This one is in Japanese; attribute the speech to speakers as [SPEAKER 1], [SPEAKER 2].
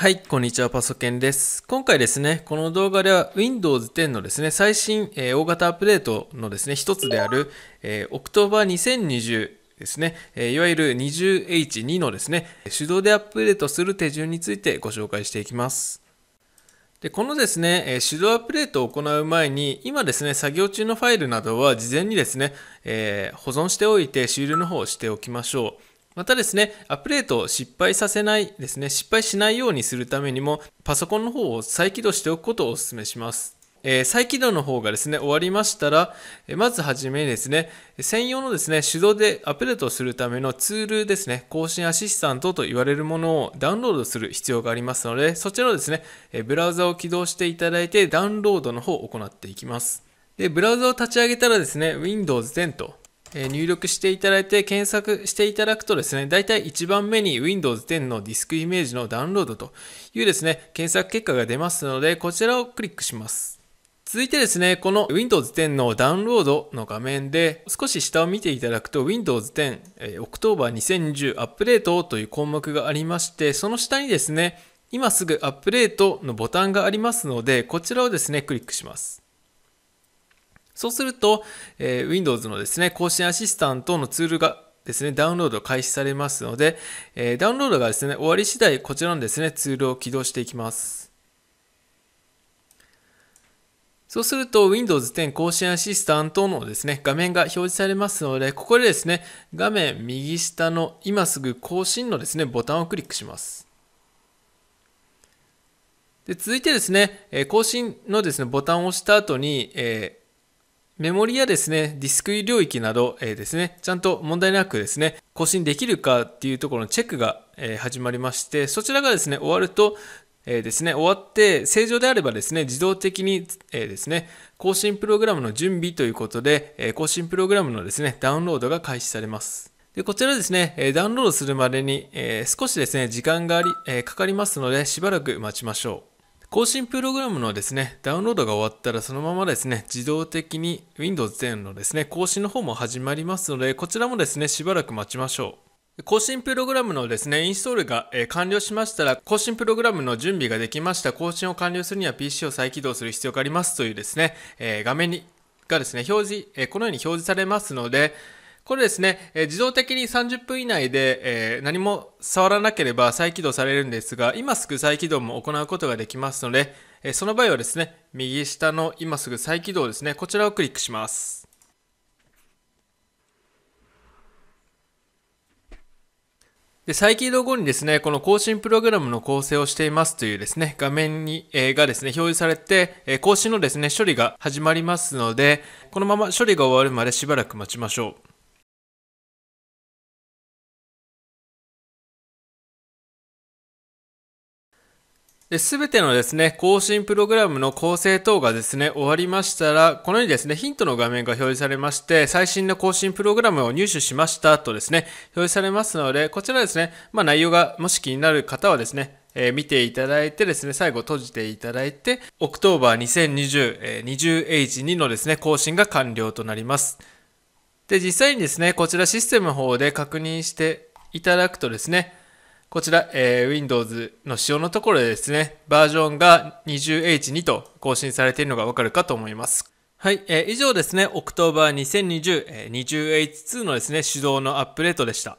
[SPEAKER 1] はい、こんにちは、パソケンです。今回ですね、この動画では Windows 10のですね、最新、えー、大型アップデートのですね、一つである、えー、October 2020ですね、えいわゆる 20H2 のですね、手動でアップデートする手順についてご紹介していきます。で、このですね、え手動アップデートを行う前に、今ですね、作業中のファイルなどは事前にですね、えー、保存しておいて、終了の方をしておきましょう。またですね、アップデートを失敗させないですね、失敗しないようにするためにも、パソコンの方を再起動しておくことをお勧めします。えー、再起動の方がですね、終わりましたら、えー、まずはじめにですね、専用のですね、手動でアップデートするためのツールですね、更新アシスタントと言われるものをダウンロードする必要がありますので、そちらのですね、えー、ブラウザを起動していただいて、ダウンロードの方を行っていきます。で、ブラウザを立ち上げたらですね、Windows 10と入力していただいて検索していただくとですね、大体1番目に Windows 10のディスクイメージのダウンロードというですね、検索結果が出ますので、こちらをクリックします。続いてですね、この Windows 10のダウンロードの画面で少し下を見ていただくと Windows 10、え October 2010アップデートという項目がありまして、その下にですね、今すぐアップデートのボタンがありますので、こちらをですね、クリックします。そうすると、えー、Windows のですね、更新アシスタントのツールがですね、ダウンロード開始されますので、えー、ダウンロードがですね、終わり次第こちらのですね、ツールを起動していきます。そうすると Windows 10更新アシスタントのですね、画面が表示されますので、ここでですね、画面右下の今すぐ更新のですね、ボタンをクリックします。で続いてですね、更新のですね、ボタンを押した後に、えーメモリやですね、ディスク領域など、えー、ですね、ちゃんと問題なくですね、更新できるかっていうところのチェックが、えー、始まりまして、そちらがですね、終わると、えー、ですね、終わって正常であればですね、自動的に、えー、ですね、更新プログラムの準備ということで、え更新プログラムのですね、ダウンロードが開始されます。でこちらですね、ダウンロードするまでに、え少しですね、時間があり、えかかりますので、しばらく待ちましょう。更新プログラムのですね、ダウンロードが終わったらそのままですね、自動的に Windows 10のですね、更新の方も始まりますので、こちらもですね、しばらく待ちましょう。更新プログラムのですね、インストールが、え完了しましたら、更新プログラムの準備ができました。更新を完了するには PC を再起動する必要がありますというですね、え画面にがですね、表示、えこのように表示されますので、これですね、え自動的に30分以内で、え何も触らなければ再起動されるんですが、今すぐ再起動も行うことができますので、えその場合はですね、右下の今すぐ再起動ですね、こちらをクリックします。で再起動後にですね、この更新プログラムの構成をしていますというですね、画面に、えー、がですね、表示されて、えー、更新のですね、処理が始まりますので、このまま処理が終わるまでしばらく待ちましょう。で、すべてのですね、更新プログラムの構成等がですね、終わりましたら、このようにですね、ヒントの画面が表示されまして、最新の更新プログラムを入手しましたとですね、表示されますので、こちらですね、まあ内容がもし気になる方はですね、えー、見ていただいてですね、最後閉じていただいて、オクトーバー2020、20H2 のですね、更新が完了となります。で、実際にですね、こちらシステムの方で確認していただくとですね、こちら、えー、Windows の仕様のところでですね、バージョンが 20H2 と更新されているのがわかるかと思います。はい、えー、以上ですね、October 2020、えー、20H2 のですね、手動のアップデートでした。